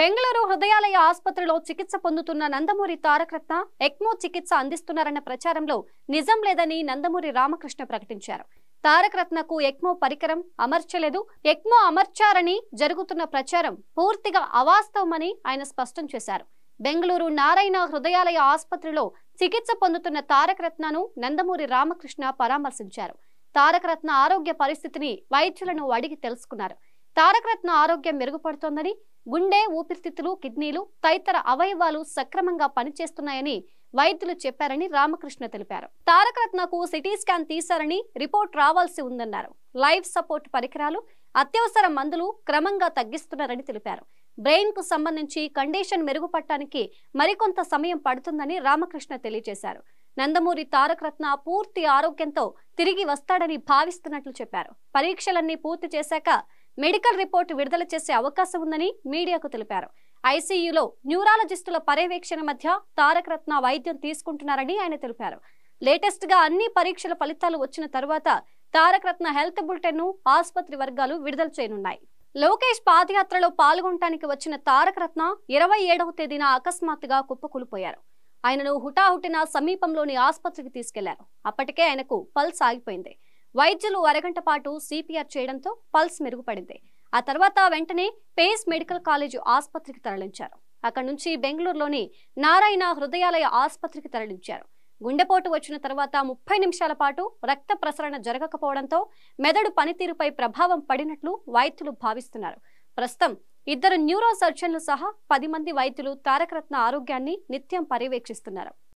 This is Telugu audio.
బెంగళూరు హృదయాలయ ఆసుపత్రిలో చికిత్స పొందుతున్న నందమూరి తారకరత్న ఎక్మో చికిత్స అందిస్తున్నారన్న ప్రచారంలో నిజం లేదని నందమూరి రామకృష్ణ ప్రకటించారు తారకరత్నకు ఎక్మో పరికరం అమర్చలేదు ఎక్మో అమర్చారని జరుగుతున్న ప్రచారం పూర్తిగా అవాస్తవమని ఆయన స్పష్టం చేశారు బెంగళూరు నారాయణ హృదయాలయ ఆసుపత్రిలో చికిత్స పొందుతున్న తారకరత్నను నందమూరి రామకృష్ణ పరామర్శించారు తారకరత్న ఆరోగ్య పరిస్థితిని వైద్యులను అడిగి తెలుసుకున్నారు తారకరత్న ఆరోగ్యం మెరుగుపడుతోందని గుండె ఊపిరితిత్తులు కిడ్నీలు తదితర అవయవాలు సక్రమంగా పనిచేస్తున్నాయని వైద్యులు చెప్పారని రామకృష్ణ తెలిపారు తారకరత్నకు సిటీ స్కాన్ తీశారని రిపోర్ట్ రావాల్సి ఉందన్నారు లైఫ్ సపోర్ట్ పరికరాలు అత్యవసర మందులు క్రమంగా తగ్గిస్తున్నారని తెలిపారు బ్రెయిన్ కు సంబంధించి కండిషన్ మెరుగుపడటానికి మరికొంత సమయం పడుతుందని రామకృష్ణ తెలియజేశారు నందమూరి తారకరత్న పూర్తి ఆరోగ్యంతో తిరిగి వస్తాడని భావిస్తున్నట్లు చెప్పారు పరీక్షలన్నీ పూర్తి చేశాక మెడికల్ రిపోర్టు విడుదల చేసే అవకాశం ఉందని మీడియాకు తెలిపారు ఐసీయూలో న్యూరాలజిస్టుల పర్యవేక్షణ మధ్య తారకరత్న వైద్యం తీసుకుంటున్నారని ఆయన తెలిపారు లేటెస్ట్ గా అన్ని పరీక్షల ఫలితాలు వచ్చిన తర్వాత తారక రత్న హెల్త్ బులెటిన్ ను ఆసుపత్రి వర్గాలు విడుదల చేయనున్నాయి లోకేష్ పాదయాత్రలో పాల్గొనడానికి వచ్చిన తారకరత్న ఇరవై ఏడవ తేదీన అకస్మాత్తుగా కుప్పకూలిపోయారు ఆయనను హుటాహుటిన సమీపంలోని ఆసుపత్రికి తీసుకెళ్లారు అప్పటికే ఆయనకు పల్స్ ఆగిపోయింది వైద్యులు అరగంట పాటు సిపిఆర్ చేయడంతో పల్స్ మెరుగుపడింది ఆ తర్వాత వెంటనే పేస్ మెడికల్ కాలేజీ ఆసుపత్రికి తరలించారు అక్కడి నుంచి బెంగళూరులోని నారాయణ హృదయాలయ ఆసుపత్రికి తరలించారు గుండెపోటు వచ్చిన తర్వాత ముప్పై నిమిషాల పాటు రక్త ప్రసరణ జరగకపోవడంతో మెదడు పనితీరుపై ప్రభావం పడినట్లు వైద్యులు భావిస్తున్నారు ప్రస్తుతం ఇద్దరు న్యూరో సర్జన్లు సహా పది మంది వైద్యులు తారకరత్న ఆరోగ్యాన్ని నిత్యం పర్యవేక్షిస్తున్నారు